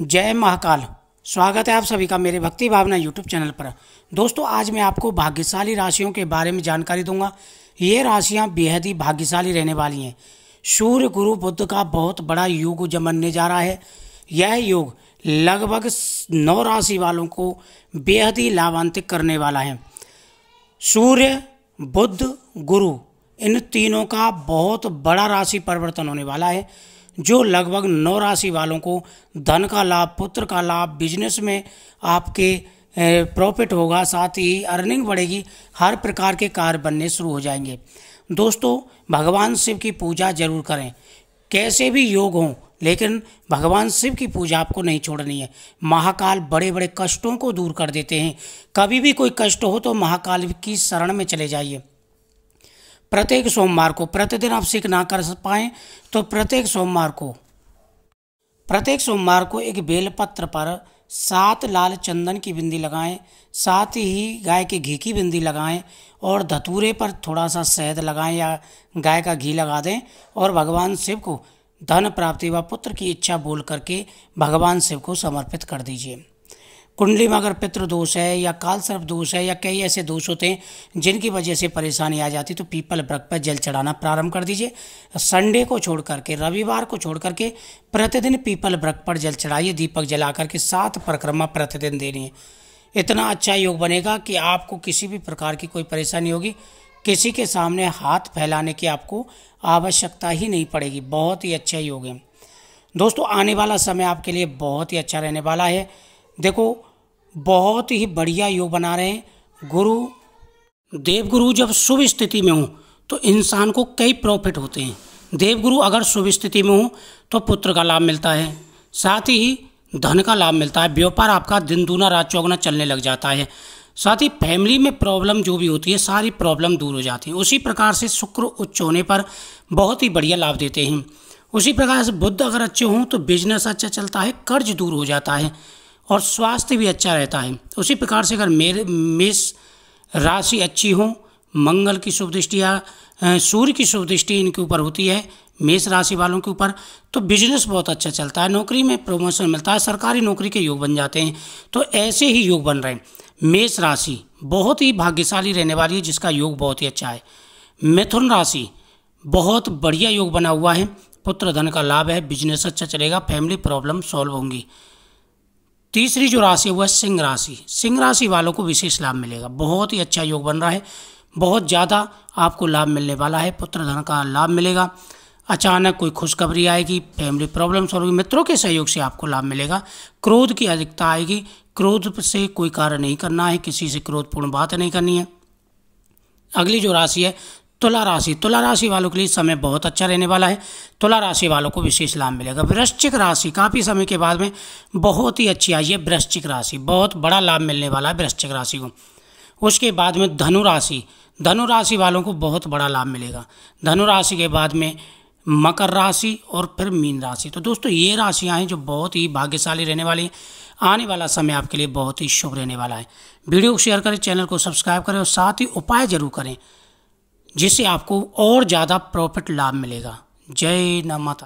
जय महाकाल स्वागत है आप सभी का मेरे भक्ति भावना यूट्यूब चैनल पर दोस्तों आज मैं आपको भाग्यशाली राशियों के बारे में जानकारी दूंगा ये राशियां बेहद ही भाग्यशाली रहने वाली हैं सूर्य गुरु बुद्ध का बहुत बड़ा योग जमनने जा रहा है यह योग लगभग नौ राशि वालों को बेहद ही लाभान्वित करने वाला है सूर्य बुद्ध गुरु इन तीनों का बहुत बड़ा राशि परिवर्तन होने वाला है जो लगभग नौ राशि वालों को धन का लाभ पुत्र का लाभ बिजनेस में आपके प्रॉफिट होगा साथ ही अर्निंग बढ़ेगी हर प्रकार के कार्य बनने शुरू हो जाएंगे दोस्तों भगवान शिव की पूजा जरूर करें कैसे भी योग हों लेकिन भगवान शिव की पूजा आपको नहीं छोड़नी है महाकाल बड़े बड़े कष्टों को दूर कर देते हैं कभी भी कोई कष्ट हो तो महाकाल की शरण में चले जाइए प्रत्येक सोमवार को प्रतिदिन आप सीख ना कर पाएँ तो प्रत्येक सोमवार को प्रत्येक सोमवार को एक बेलपत्र पर सात लाल चंदन की बिंदी लगाएं साथ ही गाय के घी की बिंदी लगाएं और धतूरे पर थोड़ा सा शहद लगाएं या गाय का घी लगा दें और भगवान शिव को धन प्राप्ति व पुत्र की इच्छा बोल करके भगवान शिव को समर्पित कर दीजिए कुंडली में अगर पितृदोष दोष है या काल सर्प दोष है या कई ऐसे दोष होते हैं जिनकी वजह से परेशानी आ जाती तो पीपल वृक्ष पर जल चढ़ाना प्रारंभ कर दीजिए संडे को छोड़ करके रविवार को छोड़ करके प्रतिदिन पीपल वृक्ष पर जल चढ़ाइए दीपक जला करके सात परिक्रमा प्रतिदिन देनी है इतना अच्छा योग बनेगा कि आपको किसी भी प्रकार की कोई परेशानी होगी किसी के सामने हाथ फैलाने की आपको आवश्यकता ही नहीं पड़ेगी बहुत ही अच्छा योग है दोस्तों आने वाला समय आपके लिए बहुत ही अच्छा रहने वाला है देखो बहुत ही बढ़िया योग बना रहे हैं गुरु देवगुरु जब शुभ स्थिति में हों तो इंसान को कई प्रॉफिट होते हैं देवगुरु अगर शुभ स्थिति में हो तो पुत्र का लाभ मिलता है साथ ही धन का लाभ मिलता है व्यापार आपका दिन दूना रात चौगना चलने लग जाता है साथ ही फैमिली में प्रॉब्लम जो भी होती है सारी प्रॉब्लम दूर हो जाती है उसी प्रकार से शुक्र उच्च होने पर बहुत ही बढ़िया लाभ देते हैं उसी प्रकार से बुद्ध अगर अच्छे हों तो बिजनेस अच्छा चलता है कर्ज दूर हो जाता है और स्वास्थ्य भी अच्छा रहता है उसी प्रकार से अगर मेरे मेष राशि अच्छी हो मंगल की शुभ दृष्टि या सूर्य की शुभ दृष्टि इनके ऊपर होती है मेष राशि वालों के ऊपर तो बिजनेस बहुत अच्छा चलता है नौकरी में प्रमोशन मिलता है सरकारी नौकरी के योग बन जाते हैं तो ऐसे ही योग बन रहे हैं मेष राशि बहुत ही भाग्यशाली रहने वाली है जिसका योग बहुत ही अच्छा है मिथुन राशि बहुत बढ़िया योग बना हुआ है पुत्र धन का लाभ है बिजनेस अच्छा चलेगा फैमिली प्रॉब्लम सॉल्व होंगी तीसरी जो राशि है वह सिंह राशि सिंह राशि वालों को विशेष लाभ मिलेगा बहुत ही अच्छा योग बन रहा है बहुत ज़्यादा आपको लाभ मिलने वाला है पुत्र धन का लाभ मिलेगा अचानक कोई खुशखबरी आएगी फैमिली प्रॉब्लम्स होगी मित्रों के सहयोग से आपको लाभ मिलेगा क्रोध की अधिकता आएगी क्रोध से कोई कार्य नहीं करना है किसी से क्रोधपूर्ण बात नहीं करनी है अगली जो राशि है तुला राशि तुला राशि वालों के लिए समय बहुत अच्छा रहने वाला है तुला राशि वालों को विशेष लाभ मिलेगा वृश्चिक राशि काफ़ी समय के बाद में बहुत ही अच्छी आई है वृश्चिक राशि बहुत बड़ा लाभ मिलने वाला है वृश्चिक राशि को उसके बाद में धनु राशि धनु राशि वालों को बहुत बड़ा लाभ मिलेगा धनु राशि के बाद में मकर राशि और फिर मीन राशि तो दोस्तों ये राशियाँ हैं जो बहुत ही भाग्यशाली रहने वाली हैं आने वाला समय आपके लिए बहुत ही शुभ रहने वाला है वीडियो को शेयर करें चैनल को सब्सक्राइब करें और साथ ही उपाय जरूर करें जिससे आपको और ज़्यादा प्रॉफिट लाभ मिलेगा जय न माता